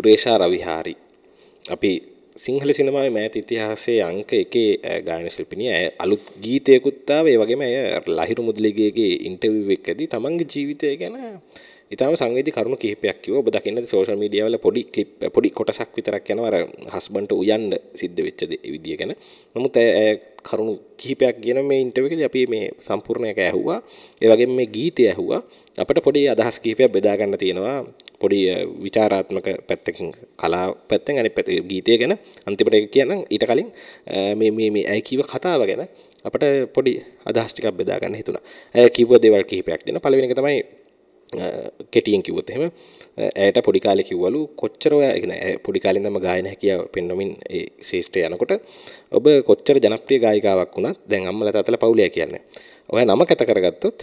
උරේෂා රවිහාරි. අපි සිංහල සිනමාවේ මෑත ඉතිහාසයේ අංක එකේ ගායන ශිල්පිනිය ඇය අලුත් ගීතයකුත් ආවේ ඒ වගේම ඇය ලහිරු මුදලිගේගේ ඉන්ටර්විව් එකකදී තමන්ගේ ජීවිතය ගැන ඉතාම සංවේදී කරුණු කිහිපයක් කිව්වා. ඔබ දකින්නද සෝෂල් මීඩියා වල පොඩි ක්ලිප් පොඩි කොටසක් විතරක් යනවා අර හස්බන්ඩ්ට උයන්න සිද්ධ වෙච්ච විදිය ගැන. නමුත් කරුණු කිහිපයක් කියන මේ ඉන්ටර්වියු එකේදී අපි මේ සම්පූර්ණයක ඇහුවා. ඒ වගේම මේ ගීතය ඇහුවා. අපිට පොඩි අදහස් කිහිපයක් බෙදා ගන්න තියෙනවා. පොඩි විචාරාත්මක පැත්තකින් කලා පැත්තෙන් අනිත් පැත්තේ ගීතය ගැන අන්තිමට ඒක කියනනම් ඊට කලින් මේ මේ මේ ඇයි කියව කතාව ගැන අපිට පොඩි අදහස් ටිකක් බෙදා ගන්න හිතුණා. ඇය කිව්ව දේවල් කිහිපයක් දෙන පළවෙනි එක තමයි කෙටියෙන් කිව්වොත් එහෙම ඇයට පොඩි කාලේ කිව්වලු කොච්චර ඔයා කියන්නේ පොඩි කාලේ ඉඳන්ම ගායන හැකියාව පෙන්වමින් ඒ ශේෂ්ත්‍රය යනකොට ඔබ කොච්චර ජනප්‍රිය ගායිකාවක් වුණත් දැන් අම්මලා තාත්තලා පවුලේ කියන්නේ ඔයා නම කැත කරගත්තොත්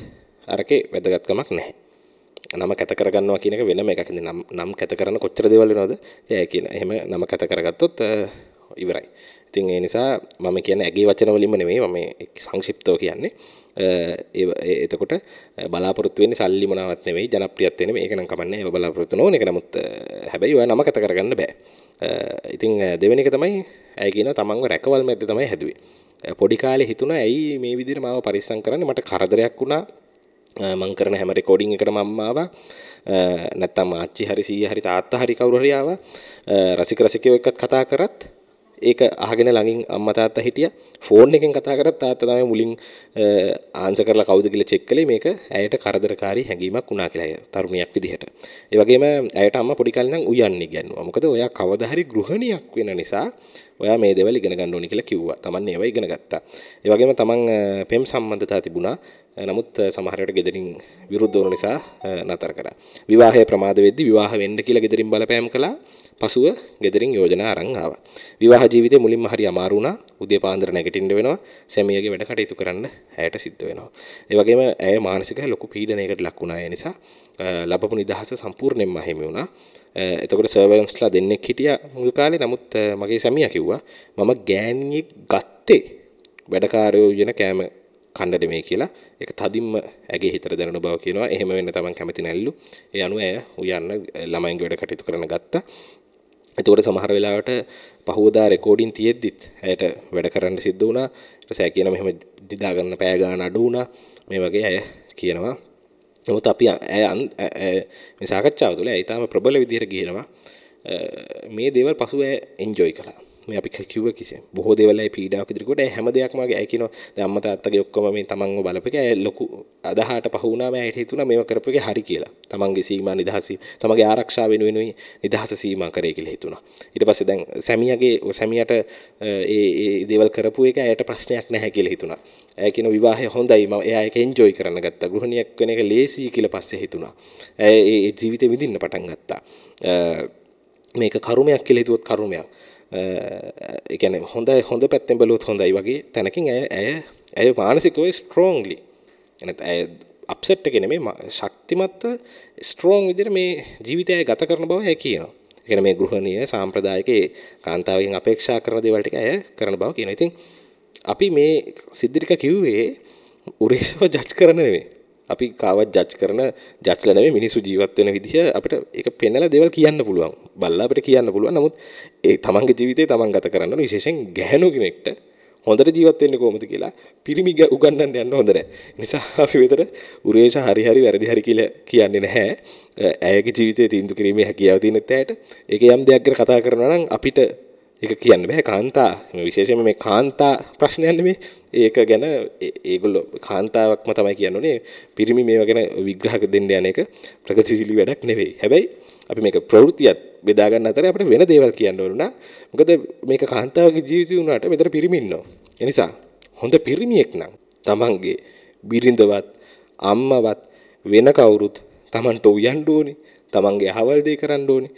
අරකේ වැදගත්කමක් නැහැ නම කැත කරගන්නවා කියන එක වෙනම එකක් නම් නම් කැත කරන කොච්චර දේවල් වෙනවද ඒ කියන එහෙම නම කැත කරගත්තොත් ඉවරයි ඉතින් ඒ නිසා මම කියන්නේ ඇගේ වචන වලින්ම නෙමෙයි මම සංක්ෂිප්තව කියන්නේ. එතකොට බලාපොරොත්තු වෙන්නේ සල්ලි මොනවත් නෙමෙයි ජනප්‍රියත්ව වෙන්නේ මේක නම් කමන්නේ ඒව බලාපොරොත්තු නොවන එක නමුත් හැබැයි ඔයා නමකට කරගන්න බෑ. ඉතින් දෙවෙනි එක තමයි ඇය කියනවා තමන්ව රැකවල් මැද්ද තමයි හැදුවේ. පොඩි කාලේ හිතුණා ඇයි මේ විදිහට මාව පරිස්සම් කරන්නේ මට කරදරයක් වුණා මං කරන හැම රෙකෝඩින් එකටම අම්මා ආවා නැත්තම් ආච්චි හරි සීයා හරි තාත්තා හරි කවුරු හරි ආවා රසික රසිකයෝ එක්කත් කතා කරත් ඒක අහගෙන ළඟින් අම්මා තාත්තා හිටියා. ෆෝන් එකෙන් කතා කරත් තාත්තා තමයි මුලින් ආන්සර් කරලා කවුද කියලා චෙක් කළේ මේක ඇයට කරදරකාරී හැඟීමක් වුණා කියලා තරුණියක් විදිහට. ඒ වගේම ඇයට අම්මා පොඩි කාලේ ඉඳන් උයන්නේ ගන්නවා. මොකද ඔයා කවදා හරි ගෘහණියක් වෙන නිසා ඔයා මේ දේවල් ඉගෙන ගන්න ඕනේ කියලා කිව්වා. Taman ඒවා ඉගෙන ගත්තා. ඒ වගේම Taman පෙම් සම්බන්ධතා තිබුණා. නමුත් සමහර වෙලට ගෙදරින් විරුද්ධ වුණ නිසා නතර කරා. විවාහය ප්‍රමාද වෙද්දී විවාහ වෙන්න කියලා ගෙදරින් බලපෑම් කළා. පසුව ගෙදරින් යෝජනා අරන් ආවා. විවාහ ජීවිතේ මුලින්ම හරි අමාරු වුණා. උදේ පාන්දර නැගිටින්න වෙනවා. සැමියාගේ වැඩ කටයුතු කරන්න ඇයට සිද්ධ වෙනවා. ඒ වගේම ඇය මානසික ලොකු පීඩනයකට ලක් වුණා. ඒ නිසා ලැබපු නිදහස සම්පූර්ණයෙන්ම අහිමි වුණා. Eh, එතකොට සර්වර්ස්ලා දෙන්නෙක් හිටියා මුල් කාලේ නමුත් eh, මගේ සැමියා කිව්වා මම ගෑණියෙක් ගත්තේ වැඩකාරයෝ වෙන කෑම කන්න දෙමේ කියලා ඒක තදින්ම ඇගේ හිතට දැනෙන බව කියනවා එහෙම වෙන්න තමන් කැමති නැල්ලු ඒ අනුව ඇය උයන්න eh, ළමයින්ගේ වැඩ කටයුතු කරන ගත්තා එතකොට සමහර වෙලාවට පහුවදා රෙකෝඩින් තියෙද්දිත් ඇයට වැඩ කරන්න සිද්ධ වුණා ඊට සෑ කියන මෙහෙම දිදා ගන්න පෑ ගන්න අඩු වුණා මේ වගේ ඇය කියනවා නමුත් අපි සාකච්ඡාව තුළ ඇයිතාම ප්‍රබල විදිහට කියනවා මේ දේවල් පසුව එන්ජොයි කළා මේ අපි කිව්ව කිසිය බොහෝ දේවල්ලයි පීඩාවක් ඉදිරිකොට හැම දෙයක්ම මගේ ඇයි කියනවා දැන් අම්මා තාත්තගේ ඔක්කොම මේ තමන්ව බලපෙක ඇය ලොකු අදහාට පහ වුණාම ඇයට හිතුණා මේව කරපු එක හරි කියලා තමන්ගේ සීමා නිදහස තමන්ගේ ආරක්ෂාව වෙනුවෙනුයි නිදහස සීමා කරේ කියලා හිතුණා ඊට පස්සේ දැන් සැමියාගේ සැමියාට ඒ ඒ දේවල් කරපු එක ඇයට ප්‍රශ්නයක් නැහැ කියලා හිතුණා ඇය කියන විවාහය හොඳයි මම එයා ඒක එන්ජොයි කරන්න ගත්තා ගෘහණියක් වෙන එක ලේසි කියලා පස්සේ හිතුණා ඇය ඒ ජීවිතේ විඳින්න පටන් ගත්තා මේක කර්මයක් කියලා හිතුවොත් කර්මයක් එකැන හොඳ හොඳ පැත්තෙන් බලුත් හොඳයි වගේ තැනකින් ඇය ඇය ඇය මානසිකව ස්ට්‍රෝංලි එන ඇය අප්සෙට් එක නෙමේ ශක්තිමත්ව ස්ට්‍රෝං විදිහට මේ ජීවිතය ගත කරන බව ඇය කියනවා. ඒ කියන්නේ මේ ගෘහණීය සාම්ප්‍රදායිකේ කාන්තාවගෙන් අපේක්ෂා කරන දේවල් ටික ඇය කරන බව කියනවා. ඉතින් අපි මේ සිද්දිරික කිව්වේ උරේෂව ජජ් කරන නෙමෙයි. අපි කාවත් ජජ් කරන ජජ්ල නෙවෙයි මිනිස්සු ජීවත් වෙන විදිහ අපිට ඒක පෙන්වලා දේවල් කියන්න පුළුවන්. බල්ලා අපිට කියන්න පුළුවන්. නමුත් ඒ තමන්ගේ ජීවිතේ තමන් ගත කරන්න විශේෂයෙන් ගැහණු කෙනෙක්ට හොඳට ජීවත් වෙන්නේ කොහොමද කියලා පිරිමි උගන්වන්න යන්න හොඳ නැහැ. නිසා අපි විතර උරේෂ හරි හරි වැරදි හරි කියලා කියන්නේ නැහැ. ඇයගේ ජීවිතේ තීන්දුව කිරීමේ හැකියාව තියෙන තැයට ඒක යම් දෙයක් ගැන කතා කරනවා නම් අපිට ඒක කියන්න බෑ කාන්තා විශේෂයෙන්ම මේ කාන්තා ප්‍රශ්නයක් නෙමේ ඒක ගැන ඒගොල්ලෝ කාන්තාවක්ම තමයි කියන්නේ පිරිමි මේවා ගැන විග්‍රහ දෙන්න යන එක ප්‍රගතිශීලී වැඩක් නෙවෙයි හැබැයි අපි මේක ප්‍රවෘත්තියත් බෙදා ගන්න අතරේ අපිට වෙන දේවල් කියන්න ඕන නා මොකද මේක කාන්තාවගේ ජීවිතය වුණාට මෙතන පිරිමි ඉන්නවා ඒ නිසා හොඳ පිරිමියෙක් නම් තමන්ගේ බිරිඳවත් අම්මවත් වෙන කවුරුත් තමන්ට උයන්න ඕනේ තමන්ගේ අහවල් දේ කරන්න ඕනේ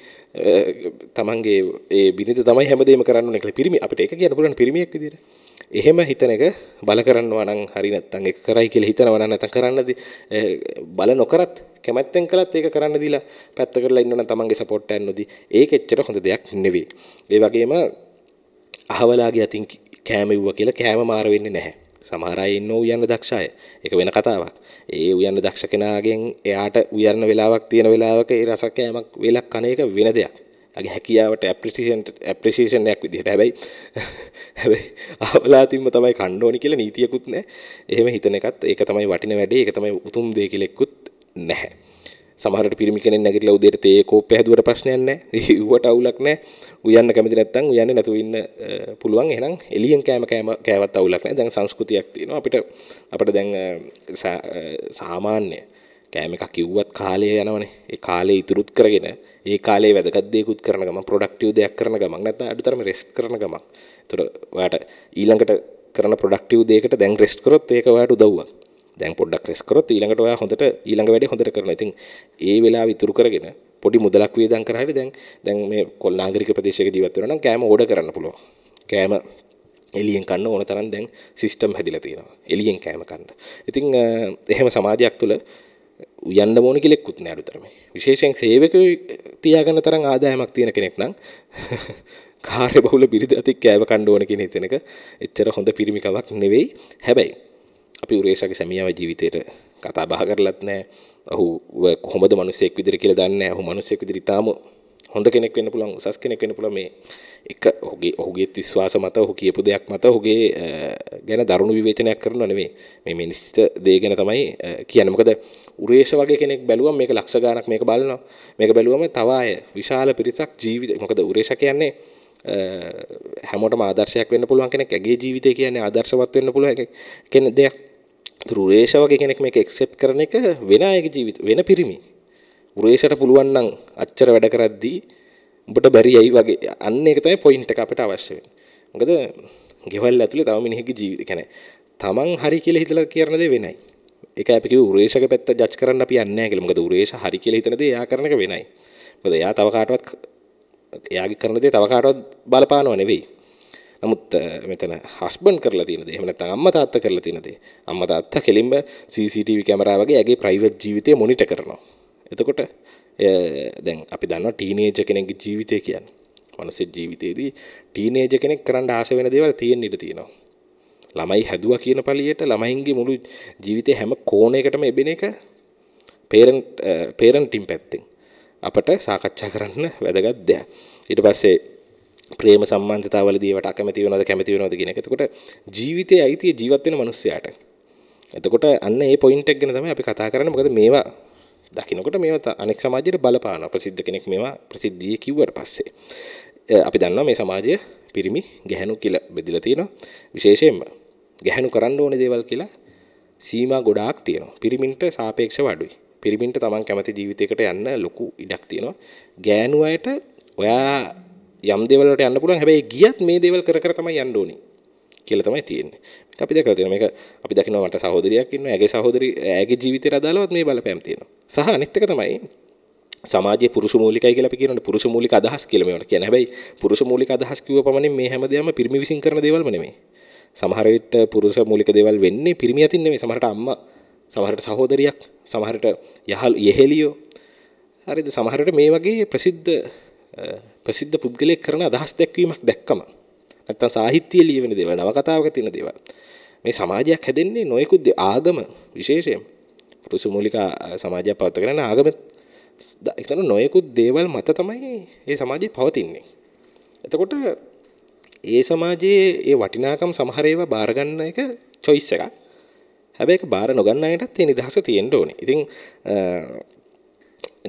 තමන්ගේ ඒ බිනිත තමයි හැමදේම කරන්න ඕනේ කියලා පිරිමි අපිට ඒක කියන්න පුළුවන් පිරිමියෙක් විදියට එහෙම හිතන එක බල කරනවා නම් හරි නැත්තම් ඒක කරයි කියලා හිතනවා නම් නැත්තම් කරන්නද බල නොකරත් කැමැත්තෙන් කළත් ඒක කරන්න දීලා පැත්ත කරලා ඉන්න නම් තමන්ගේ සපෝට් එකක් නොදී ඒක එච්චර හොඳ දෙයක් නෙවෙයි ඒ වගේම අහවලාගේ අතින් කෑම ඉවුවා කියලා කෑම මාර වෙන්නේ නැහැ සමහර අය ඉන්නෝ උයන්න දක්ෂ අය. ඒක වෙන කතාවක්. ඒ උයන්න දක්ෂ කෙනාගෙන් එයාට උයන්න වෙලාවක් තියෙන වෙලාවක ඒ රස කෑමක් වේලක් කන එක වෙන දෙයක්. අගේ හැකියාවට ඇප්‍රිසිෂන් ඇප්‍රිසිෂන් එකක් විදිහට. හැබැයි හැබැයි ආවලාතින්ම තමයි කන්න ඕනි කියලා නීතියකුත් නැහැ. එහෙම හිතන එකත් ඒක තමයි වටින වැඩේ. ඒක තමයි උතුම් දේ කියලා එක්කුත් නැහැ. සමහරට පිරිමි කෙනෙක් නැගිටලා උදේට තේ කෝප්පය හැදුවට ප්‍රශ්නයක් නැහැ. ඉව්වට අවුලක් නැහැ. උයන්න කැමති නැත්නම් උයන්නේ නැතුව ඉන්න පුළුවන්. එහෙනම් එළියෙන් කෑම කෑම කෑවත් අවුලක් නැහැ. දැන් සංස්කෘතියක් තියෙනවා. අපිට අපිට දැන් සාමාන්‍ය කෑම එකක් කිව්වත් කාලය යනවනේ. ඒ කාලේ ඉතුරුත් කරගෙන ඒ කාලේ වැදගත් දේකුත් කරන ගමන් ප්‍රොඩක්ටිව් දෙයක් කරන ගමන් නැත්නම් අඩුතරම රෙස්ට් කරන ගමන්. ඒතර ඔයාට ඊළඟට කරන ප්‍රොඩක්ටිව් දෙයකට දැන් රෙස්ට් කරොත් ඒක ඔයාට උදව්වක්. දැන් පොඩ්ඩක් රෙස් කරොත් ඊළඟට ඔයා හොඳට ඊළඟ වැඩේ හොඳට කරනවා. ඉතින් ඒ වෙලාව ඉතුරු කරගෙන පොඩි මුදලක් වේදම් කරා හරි දැන් දැන් මේ කොල් නාගරික ප්‍රදේශයක ජීවත් වෙනවා නම් කෑම ඕඩර් කරන්න පුළුවන්. කෑම එලියෙන් කන්න ඕන තරම් දැන් සිස්ටම් හැදිලා තියෙනවා. එලියෙන් කෑම කන්න. ඉතින් එහෙම සමාජයක් තුළ උයන්න ඕන කෙලෙක්කුත් නෑ අඩුතරම. විශේෂයෙන් සේවකයෝ තියාගන්න තරම් ආදායමක් තියෙන කෙනෙක් නම් කාර්යබහුල බිරිඳ අතින් කෑව කන්න ඕන කියන හිතෙනක එච්චර හොඳ පිරිමිකමක් නෙවෙයි. හැබැයි අපි උරේෂගේ සැමියාව ජීවිතේට කතා බහ කරලත් නැහැ. ඔහු කොහොමද මිනිසෙක් විදිහට කියලා දන්නේ නැහැ. ඔහු මිනිසෙක් විදිහට ඊටාම හොඳ කෙනෙක් වෙන්න පුළුවන්, උසස් කෙනෙක් වෙන්න පුළුවන් මේ එක ඔහුගේ ඔහුගේ විශ්වාස මත ඔහු කියපු දෙයක් මත ඔහුගේ ගැන දරුණු විවේචනයක් කරනවා නෙමෙයි. මේ මිනිස්සුට දේ ගැන තමයි කියන්නේ. මොකද උරේෂ වගේ කෙනෙක් බැලුවම මේක ලක්ෂ ගාණක් මේක බලනවා. මේක බැලුවම තව අය විශාල පිරිසක් ජීවිත මොකද උරේෂ කියන්නේ හැමෝටම ආදර්ශයක් වෙන්න පුළුවන් කෙනෙක් ඇගේ ජීවිතය කියන්නේ ආදර්ශවත් වෙන්න පුළුවන් කෙන දෙයක්. උරේෂ වගේ කෙනෙක් මේක එක්සෙප්ට් කරන එක වෙන අයගේ ජීවිත වෙන පිරිමි. උරේෂට පුළුවන් නම් අච්චර වැඩ කරද්දී උඹට බැරි යයි වගේ අන්න ඒක තමයි පොයින්ට් එක අපිට අවශ්‍ය වෙන්නේ. මොකද ගෙවල් ඇතුලේ තව මිනිහෙක්ගේ ජීවිත කියන්නේ තමන් හරි කියලා හිතලා කරන දේ වෙනයි. ඒක අපි කිව්වේ උරේෂක පැත්ත ජජ් කරන්න අපි යන්නේ නැහැ කියලා. මොකද උරේෂ හරි කියලා හිතන දේ එයා කරන එක වෙනයි. මොකද එයා තව කාටවත් එයාගේ කරන දේ තව කාටවත් බලපානව නෙවෙයි. නමුත් මෙතන හස්බන්ඩ් කරලා තියෙන දේ එහෙම නැත්නම් අම්මා තාත්තා කරලා තියෙන දේ අම්මා තාත්තා කෙලින්ම CCTV කැමරාව වගේ ඇගේ ප්‍රයිවට් ජීවිතය මොනිටර් කරනවා. එතකොට දැන් අපි දන්නවා ටීනේජර් කෙනෙක්ගේ ජීවිතය කියන්නේ. මනුස්ස ජීවිතයේදී ටීනේජර් කෙනෙක් කරන්න ආස වෙන දේවල් තියෙන්න ඉඩ තියෙනවා. ළමයි හැදුවා කියන පළියට ළමයින්ගේ මුළු ජීවිතේ හැම කෝණයකටම එබෙන එක පේරන්ට් පේරන්ටින් පැත්තෙන් අපට සාකච්ඡා කරන්න වැදගත් දෙයක්. ඊට පස්සේ ප්‍රේම සම්බන්ධතාවලදී ඒවට අකමැති වෙනවද කැමති වෙනවද කියන එක. එතකොට ජීවිතයේ අයිතිය ජීවත් වෙන මිනිස්සයාට. එතකොට අන්න ඒ පොයින්ට් එක ගැන තමයි අපි කතා කරන්නේ. මොකද මේවා දකින්නකොට මේවා අනෙක් සමාජයට බලපානවා. ප්‍රසිද්ධ කෙනෙක් මේවා ප්‍රසිද්ධිය කිව්වට පස්සේ අපි දන්නවා මේ සමාජය පිරිමි ගැහණු කියලා බෙදලා තියෙනවා. විශේෂයෙන්ම ගැහණු කරන්න ඕනේ දේවල් කියලා සීමා ගොඩාක් තියෙනවා. පිරිමින්ට සාපේක්ෂව අඩුයි. පිරිමින්ට තමන් කැමති ජීවිතයකට යන්න ලොකු ඉඩක් තියෙනවා. ගෑනු අයට ඔයා යම් දේවල් වලට යන්න පුළුවන්. හැබැයි ගියත් මේ දේවල් කර කර තමයි යන්න ඕනේ කියලා තමයි තියෙන්නේ. මේක අපි දැකලා තියෙනවා. මේක අපි දකිනවා මට සහෝදරියක් ඉන්නවා. ඇගේ සහෝදරි ඇගේ ජීවිතයට අදාළවත් මේ බලපෑම් තියෙනවා. සහ අනිත් එක තමයි සමාජයේ පුරුෂ මූලිකයි කියලා අපි කියනවනේ පුරුෂ මූලික අදහස් කියලා මේවට කියන්නේ. හැබැයි පුරුෂ මූලික අදහස් කිව්ව පමණින් මේ හැමදේම පිරිමි විසින් කරන දේවල්ම නෙමෙයි. සමහර විට පුරුෂ මූලික දේවල් වෙන්නේ පිරිමි අතින් නෙමෙයි. සමහරට අම්මා සමහරට සහෝදරියක් සමහරට යහල් යෙහෙලියෝ හරිද සමහරට මේ වගේ ප්‍රසිද්ධ ප්‍රසිද්ධ පුද්ගලයෙක් කරන අදහස් දැක්වීමක් දැක්කම නැත්තම් සාහිත්‍යය ලියවෙන දේවල් නවකතාවක තියෙන දේවල් මේ සමාජයක් හැදෙන්නේ නොයෙකුත් ආගම විශේෂයෙන් පුරුෂ මූලික සමාජයක් පවත්වාගෙන ආගම එතන නොයෙකුත් දේවල් මත තමයි මේ සමාජය පවතින්නේ එතකොට ඒ සමාජයේ ඒ වටිනාකම් සමහර ඒවා බාර ගන්න එක choice එකක් හැබැයි ඒක බාර නොගන්න අයටත් ඒ නිදහස තියෙන්න ඕනේ. ඉතින්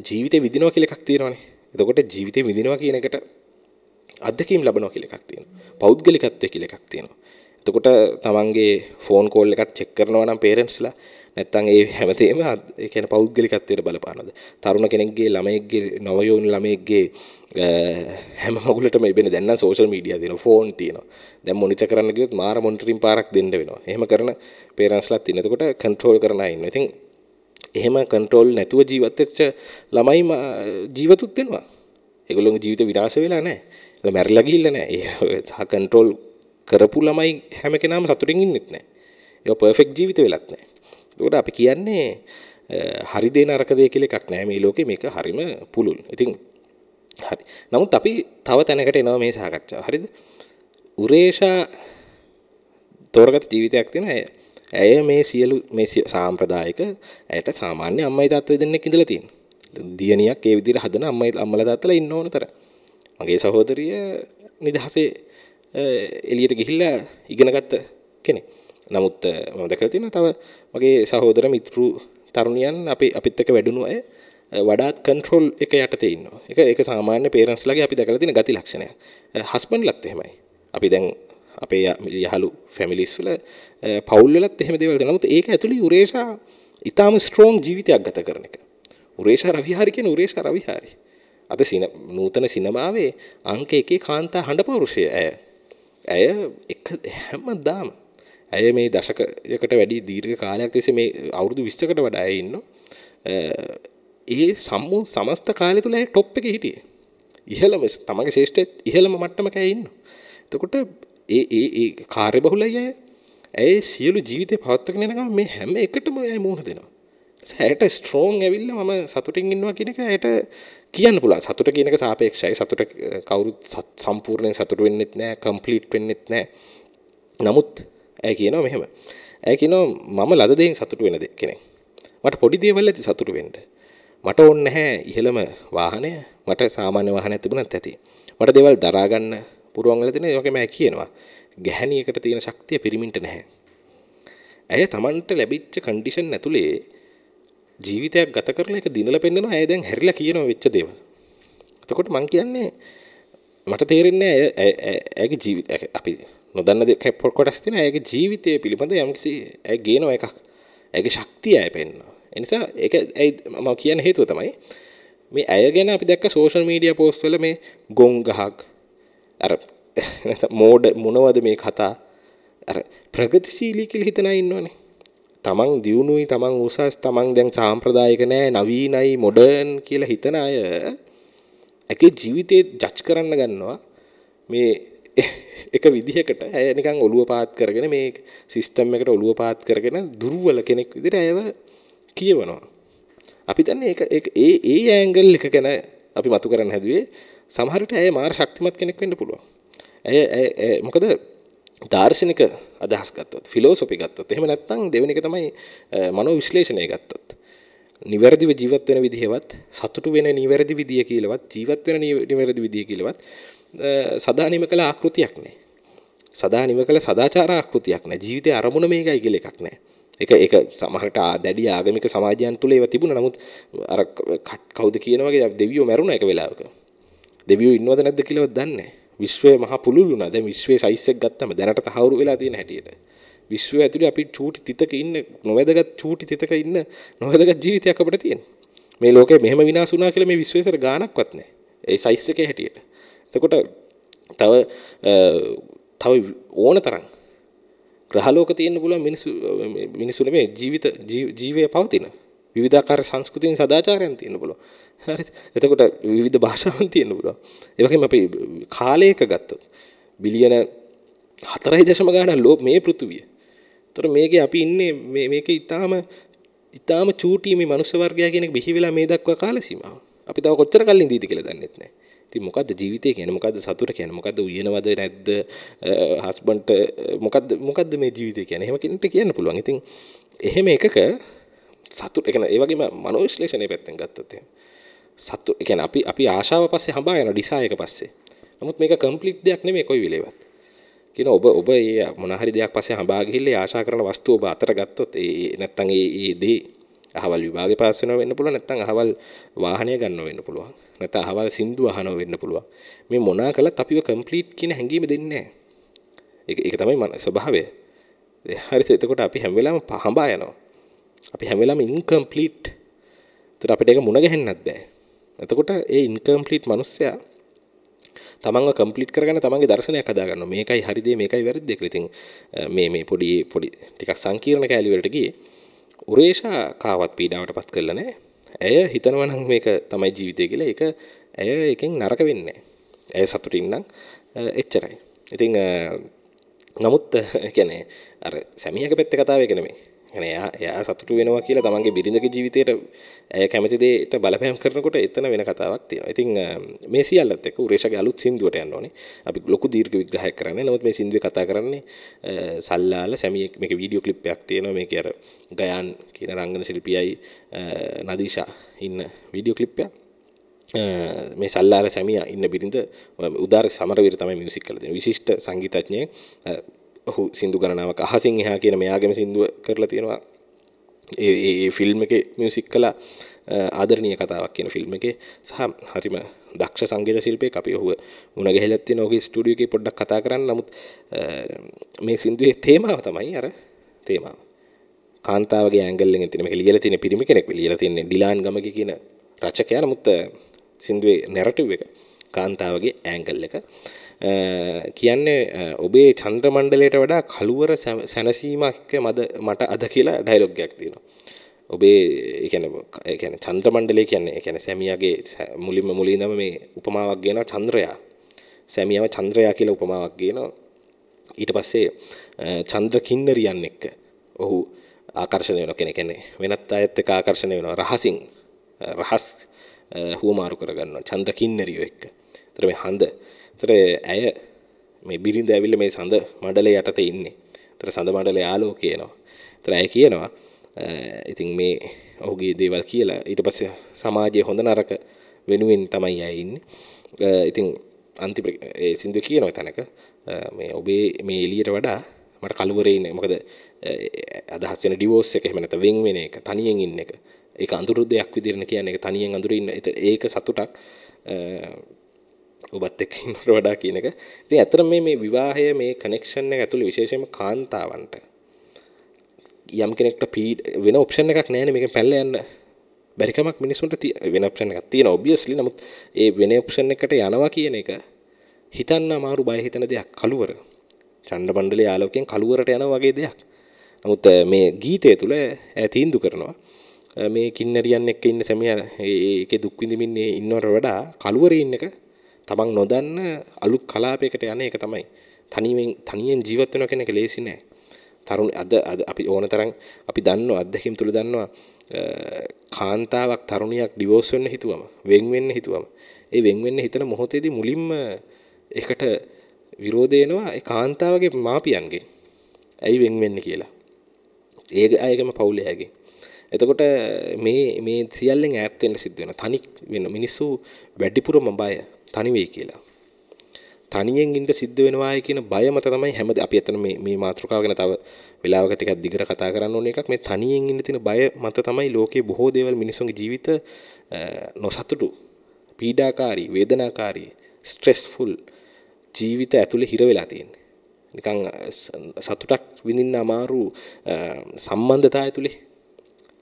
ජීවිතේ විඳිනවා කියලා එකක් තියෙනවානේ. එතකොට ජීවිතේ විඳිනවා කියන එකට අත්දැකීම් ලබනවා කියලා එකක් තියෙනවා. පෞද්ගලිකත්වය කියලා එකක් තියෙනවා. එතකොට තමන්ගේ ෆෝන් කෝල් එකක් චෙක් කරනවා නම් පේරන්ට්ස්ලා නැත්තම් ඒ හැමතේම ඒ කියන්නේ පෞද්ගලිකත්වයට බලපානද තරුණ කෙනෙක්ගේ ළමයෙක්ගේ නවයෝන් ළමයෙක්ගේ හැම මගුලටම ඉබෙන දැන් නම් සෝෂල් මීඩියා දෙනවා ෆෝන් තියෙනවා දැන් මොනිටර් කරන්න ගියොත් මාර මොනිටරින් පාරක් දෙන්න වෙනවා එහෙම කරන පේරන්ට්ස්ලා තියෙන එතකොට කන්ට්‍රෝල් කරන අය ඉන්නවා ඉතින් එහෙම කන්ට්‍රෝල් නැතුව ජීවත් වෙච්ච ළමයි ජීවතුත් වෙනවා ඒගොල්ලෝගේ ජීවිත විනාශ වෙලා නැහැ මැරිලා ගිහිල්ලා නැහැ ඒ සහ කන්ට්‍රෝල් කරපු ළමයි හැම කෙනාම සතුටින් ඉන්නෙත් නැහැ ඒක පර්ෆෙක්ට් ජීවිත වෙලත් නැහැ එතකොට අපි කියන්නේ හරි දේ නරක දේ කියලා එකක් නෑ මේ ලෝකේ මේක හරිම පුළුල්. ඉතින් හරි. නමුත් අපි තව තැනකට එනවා මේ සාකච්ඡාව. හරිද? උරේෂා තෝරගත් ජීවිතයක් තියෙන අය. ඇය මේ සියලු මේ සාම්ප්‍රදායික ඇයට සාමාන්‍ය අම්මයි තාත්තයි දෙන්නෙක් ඉඳලා තියෙනවා. දියණියක් ඒ විදිහට හදන අම්මයි අම්මලා තාත්තලා ඉන්න ඕනතර. මගේ සහෝදරිය නිදහසේ එළියට ගිහිල්ලා ඉගෙන ගත්ත කෙනෙක්. නමුත් මම දැකලා තියෙනවා තව මගේ සහෝදර මිත්‍රු තරුණියන් අපි අපිත් එක්ක වැඩුණු අය වඩාත් කන්ට්‍රෝල් එක යටතේ ඉන්නවා. ඒක ඒක සාමාන්‍ය පේරන්ට්ස්ලාගේ අපි දැකලා තියෙන ගති ලක්ෂණයක්. හස්බන්ඩ්ලත් එහෙමයි. අපි දැන් අපේ යහළු ෆැමිලිස් වල පවුල් වලත් එහෙම දේවල් තියෙනවා. නමුත් ඒක ඇතුළේ උරේෂා ඊටාම ස්ට්‍රෝං ජීවිතයක් ගත කරන එක. උරේෂා රවිහාරි කියන උරේෂා රවිහාරි. අද නූතන සිනමාවේ අංක එකේ කාන්තා හඬ පෞරුෂය ඇය. ඇය එක හැමදාම ඇය මේ දශකයකට වැඩි දීර්ඝ කාලයක් තිස්සේ මේ අවුරුදු 20කට වඩා ඇය ඉන්නවා. ඒ සම්මු සමස්ත කාලය තුල ඇය টොප් එකේ හිටියේ. ඉහළම තමන්ගේ ශ්‍රේෂ්ඨ ඉහළම මට්ටමක ඇය ඉන්නවා. එතකොට ඒ ඒ ඒ කාර්යබහුලයි ඇය. ඇය සියලු ජීවිතේ පවත්වාගෙන යනකම් මේ හැම එකටම ඇය මූණ දෙනවා. ඇයට ස්ට්‍රෝන් ඇවිල්ලා මම සතුටින් ඉන්නවා කියන එක ඇයට කියන්න පුළුවන්. සතුට කියන එක සාපේක්ෂයි. සතුට කවුරුත් සම්පූර්ණයෙන් සතුට වෙන්නෙත් නෑ, කම්ප්ලීට් වෙන්නෙත් නෑ. නමුත් ඇය කියනවා මෙහෙම. ඇය කියනවා මම ලද දෙයින් සතුටු වෙන කෙනෙක්. මට පොඩි දේවල් ඇති සතුටු වෙන්න. මට ඕනේ නැහැ ඉහළම වාහනය. මට සාමාන්‍ය වාහනයක් තිබුණත් ඇති. මට දේවල් දරා ගන්න පුළුවන් වෙලා තියෙන ඒකම ඇය කියනවා. ගැහණියකට තියෙන ශක්තිය පිරිමින්ට නැහැ. ඇය Tamanට ලැබිච්ච කන්ඩිෂන් ඇතුලේ ජීවිතයක් ගත කරලා ඒක දිනලා පෙන්නනවා ඇය දැන් හැරිලා කියනවා වෙච්ච දේවල්. එතකොට මං කියන්නේ මට තේරෙන්නේ ඇයගේ ජීවිත අපි නොදන්න දෙකපොට කොටස් තියෙන ඇගේ ජීවිතය පිළිබඳ යම්කිසි ඇය ගේනවා එකක් ඇගේ ශක්තිය ඇය පෙන්නවා එනිසා ඒක ඇයි මම කියන හේතුව තමයි මේ ඇය ගැන අපි දැක්ක සෝෂල් මීඩියා පෝස්ට් වල මේ ගොන් ගහක් අර මෝඩ මොනවද මේ කතා අර ප්‍රගතිශීලී කියලා හිතන අය ඉන්නවනේ තමන් දියුණුයි තමන් උසස් තමන් දැන් සාම්ප්‍රදායක නෑ නවීනයි මොඩර්න් කියලා හිතන අය ඇගේ ජීවිතේ ජජ් කරන්න ගන්නවා මේ එක විදිහකට ඇය නිකන් ඔළුව පාත් කරගෙන මේ සිස්ටම් එකට ඔළුව පාත් කරගෙන දුර්වල කෙනෙක් විදිහට ඇයව කියවනවා. අපි දන්නේ ඒක ඒ ඒ ඇන්ගල් එක ගැන අපි මතු කරන්න හැදුවේ සමහර විට ඇය මාර ශක්තිමත් කෙනෙක් වෙන්න පුළුවන්. ඇය මොකද දාර්ශනික අදහස් ගත්තොත් ෆිලොසොෆි ගත්තොත් එහෙම නැත්නම් දෙවෙනි එක තමයි මනෝ විශ්ලේෂණය ගත්තොත් නිවැරදිව ජීවත් වෙන විදිහවත් සතුටු වෙන නිවැරදි විදිය කියලාවත් ජීවත් වෙන නිවැරදි විදිය කියලාවත් සදානිම කළ ආකෘතියක් නෑ. සදානිම කළ සදාචාර ආකෘතියක් නෑ. ජීවිතේ අරමුණ මේකයි කියලා එකක් නෑ. ඒක ඒක සමහරට දැඩි ආගමික සමාජයන් තුල ඒව තිබුණා. නමුත් අර කවුද කියන වගේ දෙවියෝ මැරුණා එක වෙලාවක. දෙවියෝ ඉන්නවද නැද්ද කියලාවත් දන්නේ නැහැ. විශ්වය මහ පුළුල් වුණා. දැන් විශ්වයේ සයිස් එක ගත්තම දැනට තහවුරු වෙලා තියෙන හැටියට. විශ්වය ඇතුලේ අපි චූටි තිතක ඉන්න නොවැදගත් චූටි තිතක ඉන්න නොවැදගත් ජීවිතයක් අපිට තියෙනවා. මේ ලෝකේ මෙහෙම විනාශ වුණා කියලා මේ විශ්වයේ සර ගාණක්වත් නැහැ. ඒ සයිස් එකේ හැටියට. එතකොට තව තව ඕන තරම් ග්‍රහලෝක තියෙන්න පුළුවන් මිනිසු මිනිසු නෙමෙයි ජීවිත ජීවය පවතින විවිධාකාර සංස්කෘතීන් සදාචාරයන් තියෙන්න පුළුවන්. හරිද? එතකොට විවිධ භාෂාවන් තියෙන්න පුළුවන්. ඒ වගේම අපි කාලයක ගත්තොත් බිලියන 4.0 ගාණක් මේ පෘථුවිය. එතකොට මේකේ අපි ඉන්නේ මේ මේකේ ඊටාම ඊටාම චූටි මේ මනුස්ස වර්ගය කියන එක බිහි වෙලා මේ දක්වා කාල සීමාව. අපි තව කොච්චර කල් ඉඳීද කියලා දන්නෙත් නැහැ. ඉතින් මොකද්ද ජීවිතය කියන්නේ? මොකද්ද සතුට කියන්නේ? මොකද්ද උයනවද නැද්ද? හස්බන්ඩ් මොකද්ද මොකද්ද මේ ජීවිතය කියන්නේ? එහෙම කෙනෙක්ට කියන්න පුළුවන්. ඉතින් එහෙම එකක සතුට ඒ කියන්නේ ඒ වගේම මනෝවිශ්ලේෂණයේ පැත්තෙන් ගත්තොත් එහෙම සතුට ඒ කියන්නේ අපි අපි ආශාව පස්සේ හඹා යන ඩිසයර් එක පස්සේ. නමුත් මේක කම්ප්ලීට් දෙයක් නෙමෙයි කොයි වෙලේවත්. කියන ඔබ ඔබ මේ මොන හරි දෙයක් පස්සේ හඹා ගිහිල්ලා ආශා කරන වස්තුව ඔබ අතර ගත්තොත් ඒ නැත්තම් ඒ ඒ දේ අහවල් විභාගේ පාස් වෙනවා වෙන්න පුළුවන් නැත්නම් අහවල් වාහනය ගන්නව වෙන්න පුළුවන් නැත්නම් අහවල් සින්දු අහනව වෙන්න පුළුවන් මේ මොනා කළත් අපිව කම්ප්ලීට් කියන හැඟීම දෙන්නේ නැහැ ඒක තමයි ස්වභාවය හරිද එතකොට අපි හැම වෙලාවෙම පහඹා යනවා අපි හැම වෙලාවෙම ඉන්කම්ප්ලීට් ඒතර අපිට ඒක මුණ ගැහෙන්නත් බෑ එතකොට ඒ ඉන්කම්ප්ලීට් මිනිස්සයා තමන්ව කම්ප්ලීට් කරගන්න තමන්ගේ දර්ශනයක් හදාගන්න මේකයි හරිදේ මේකයි වැරද්දේ කියලා. ඉතින් මේ මේ පොඩි පොඩි ටිකක් සංකීර්ණ කැලිවලට ගියේ. උරේෂා කාවත් පීඩාවට පත් කරලා නැහැ. ඇය හිතනවා නම් මේක තමයි ජීවිතය කියලා. ඒක ඇය එකෙන් නරක වෙන්නේ ඇය සතුටින් නම් එච්චරයි. ඉතින් නමුත් කියන්නේ අර සැමියාගේ පැත්තේ කතාව ඒක නෙමෙයි. එයා එයා සතුටු වෙනවා කියලා තමන්ගේ බිරිඳගේ ජීවිතයට ඇය කැමති දේට බලපෑම් කරනකොට එතන වෙන කතාවක් තියෙනවා. ඉතින් මේ සියල්ලත් එක්ක උරේෂාගේ අලුත් සින්දුවට යන්න ඕනේ. අපි ලොකු දීර්ඝ විග්‍රහයක් කරන්නේ. නමුත් මේ සින්දුවේ කතා කරන්නේ සල්ලාල සැමියෙක් මේක වීඩියෝ ක්ලිප් එකක් තියෙනවා. මේකේ අර ගයාන් කියන රංගන ශිල්පියයි නදීෂා ඉන්න වීඩියෝ ක්ලිප් එකක්. මේ සල්ලාල සැමියා ඉන්න බිරිඳ උදාර සමරවීර තමයි මියුසික් කරලා තියෙන්නේ. විශිෂ්ට සංගීතඥයෙක් ඔහු සිින්දු ගණනාවක් අහසින් එහා කියන මෙයාගම සිින්දුව කරලා තියෙනවා ඒ ෆිල්ම් එක මියසික් කලා ආදරණය කතාවක් කියන ෆිල්ම් එක සහ හරිම දක්ෂ සංගේත ශිල්පය අපි ඔහුව උනගැහලත්ති නොගේ ස්ටඩිය එක පොඩ්ඩක් කතා කරන්න නමුත් මේ සිින්දුවේ තේමාව තමයි අර තේමාව කාන්තාවගේ ඇගල්ලෙන් තිනම ලියල තින පිරිමි කෙනෙක් ලියල තින්නේ ඩිලාන් ගමක කියන රචකයා නමුත් සිින්දුවේ නැරටව් එක කාන්තාවගේ ඇංගල් එක කියන්නේ ඔබේ චන්ද්‍ර මණ්ඩලයට වඩා කළුවර සැනසීමක් මද මට අද කියලා ඩයලොග් එකක් තියෙනවා. ඔබේ ඒ කියන්නේ ඒ කියන්නේ චන්ද්‍ර මණ්ඩලය කියන්නේ ඒ කියන්නේ සැමියාගේ මුලින්ම මුලින්දම මේ උපමාවක් ගේනවා චන්ද්‍රයා. සැමියාව චන්ද්‍රයා කියලා උපමාවක් ගේනවා. ඊට පස්සේ චන්ද්‍ර කින්නරියන් එක්ක ඔහු ආකර්ෂණය වෙනවා කෙනෙක් කියන්නේ වෙනත් අයත් එක්ක ආකර්ෂණය වෙනවා රහසින් රහස් හුවමාරු කරගන්නවා චන්ද්‍ර කින්නරියෝ එක්ක. ඒතර මේ හඳ තර ඇය මේ බිරිඳ ඇවිල්ල මේ සඳ මඩල යටත ඉන්නේ තර සඳ මඩල යාලෝ කියනවා තර ඇය කියනවා ඉතින් මේ ඔහුගේ දේවල් කියලා ඊට පස්ස සමාජය හොඳ නරක වෙනුවෙන් තමයි අය ඉන්න ඉතින් අන්ති සිින්දු කියනව තැනක මේ ඔබේ මේ එලියට වඩා මට කලුවරෙන්න මොකද අදහස්සන ඩිවෝස් එක හෙමනත වෙන් වෙන එක තනියෙන් ඉන්න එක ඒ අඳුරු දෙයක් විදිරණ කියන එක තනියෙන් අඳුරන්න ඒක සතුටක් ඔබත් එක්ක ඉන්නවට වඩා කියන එක. ඉතින් ඇත්තට මේ මේ විවාහය මේ කනෙක්ෂන් එක ඇතුළේ විශේෂයෙන්ම කාන්තාවන්ට යම් කෙනෙක්ට පීඩ වෙන ඔප්ෂන් එකක් නැහැ නේ මේකෙන් පැනලා යන්න. බැරි කමක් මිනිස්සුන්ට වෙන ඔප්ෂන් එකක් තියෙනවා ඔබ්වියස්ලි. නමුත් ඒ වෙන ඔප්ෂන් එකට යනවා කියන එක හිතන්න අමාරු බය හිතන දෙයක් කලවර. ඡණ්ඩ මණ්ඩලයේ ආලෝකයෙන් කලවරට යනවා වගේ දෙයක්. නමුත් මේ ගීතය තුළ ඈ තීන්දුව කරනවා. මේ කින්නරියන් එක්ක ඉන්න සැමියා ඒකේ දුක් විඳින්න ඉන්නවට වඩා කලවරේ ඉන්න එක තමන් නොදන්න අලුත් කලාපයකට යන එක තමයි තනියෙන් තනියෙන් ජීවත් වෙනවා කියන එක ලේසි නෑ තරුණ අද අද අපි ඕන තරම් අපි දන්නවා අත්දැකීම් තුල දන්නවා කාන්තාවක් තරුණියක් ඩිවෝස් වෙන්න හිතුවම වෙන් වෙන්න හිතුවම ඒ වෙන් වෙන්න හිතන මොහොතේදී මුලින්ම ඒකට විරෝධය එනවා ඒ කාන්තාවගේ මාපියන්ගේ ඇයි වෙන් වෙන්නේ කියලා ඒ අයගම පවුලේ අයගේ එතකොට මේ මේ සියල්ලෙන් ඈත් වෙන්න සිද්ධ වෙනවා තනි වෙන මිනිස්සු වැඩිපුරම බය තනි වෙයි කියලා. තනියෙන් ඉඳ සිද්ධ වෙනවායි කියන බය මත තමයි හැමද අපි අතන මේ මේ මාතෘකාව ගැන තව වෙලාවක ටිකක් දිගට කතා කරන්න ඕන එකක් මේ තනියෙන් ඉන්න තියෙන බය මත තමයි ලෝකේ බොහෝ දේවල් මිනිසුන්ගේ ජීවිත නොසතුටු පීඩාකාරී වේදනාකාරී ස්ට්‍රෙස්ෆුල් ජීවිත ඇතුලේ හිර වෙලා තියෙන්නේ. නිකන් සතුටක් විඳින්න අමාරු සම්බන්ධතා ඇතුලේ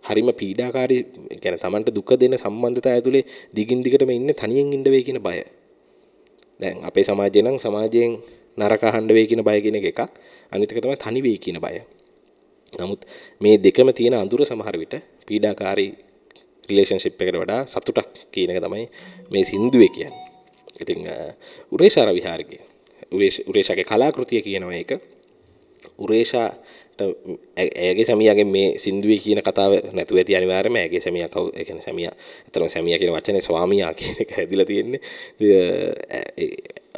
හරිම පීඩාකාරී يعني Tamanට දුක දෙන සම්බන්ධතා ඇතුලේ දිගින් දිගටම ඉන්නේ තනියෙන් ඉන්න වෙයි කියන බය. දැන් අපේ සමාජය නම් සමාජයෙන් නරක අහන්න වෙයි කියන බය කියන එක එකක් අනිත් එක තමයි තනි වෙයි කියන බය. නමුත් මේ දෙකම තියෙන අඳුර සමහර විට පීඩාකාරී රිලේෂන්ෂිප් එකට වඩා සතුටක් කියන එක තමයි මේ සින්දුවේ කියන්නේ. ඉතින් උරේෂාර විහාරගේ උරේෂාගේ කලාකෘතිය කියනවා ඒක. උරේෂා ඇගේ සැමියගේ මේ සින්දුවේ කියන කතාව නැතුව ඇති අනිවාර්යයෙන්ම ඇගේ සැමියා කවු ඒ කියන්නේ සැමියා අතරම සැමියා කියන වචනේ ස්වාමියා කියන එක හැදිලා තියෙන්නේ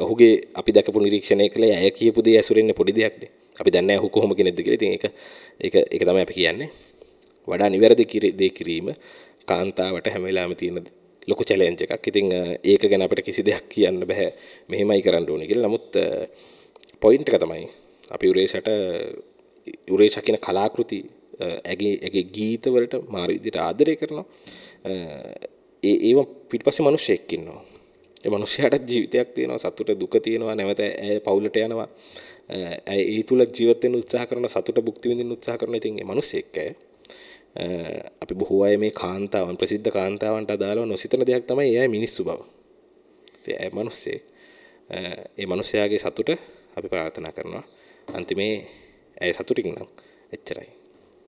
ඔහුගේ අපි දැකපු නිරීක්ෂණය කළේ ඇය කියපු දේ ඇසුරෙන්නේ පොඩි දෙයක්නේ අපි දන්නේ නැහැ ඔහු කොහොම කෙනෙක්ද කියලා ඉතින් ඒක ඒක ඒක තමයි අපි කියන්නේ වඩා නිවැරදි දේ කිරීම කාන්තාවට හැම වෙලාවෙම තියෙන ලොකු චැලෙන්ජ් එකක්. ඉතින් ඒක ගැන අපිට කිසි දෙයක් කියන්න බෑ. මෙහෙමයි කරන්න ඕනේ කියලා. නමුත් පොයින්ට් එක තමයි අපි උරේසට යුරේෂා කියන කලාකෘති ඇගේ ඇගේ ගීතවලට මාර විදිහට ආදරය කරනවා ඒ ඒව පිටිපස්සේ මිනිස්සෙක් ඉන්නවා ඒ මිනිස්යාට ජීවිතයක් තියෙනවා සතුට දුක තියෙනවා නැවත ඇය පවුලට යනවා ඇය ඒ තුල ජීවත් වෙන්න උත්සාහ කරන සතුට භුක්ති විඳින්න උත්සාහ කරන ඉතින් ඒ මිනිස්සෙක් ඇය අපි බොහෝ අය මේ කාන්තාවන් ප්‍රසිද්ධ කාන්තාවන්ට අදාළව නොසිතන දෙයක් තමයි ඒ අය මිනිස්සු බව. ඉතින් ඒ මිනිස්සේ ඒ මිනිස්යාගේ සතුට අපි ප්‍රාර්ථනා කරනවා. අන්තිමේ eh, satu ring lang. Eh, cerai.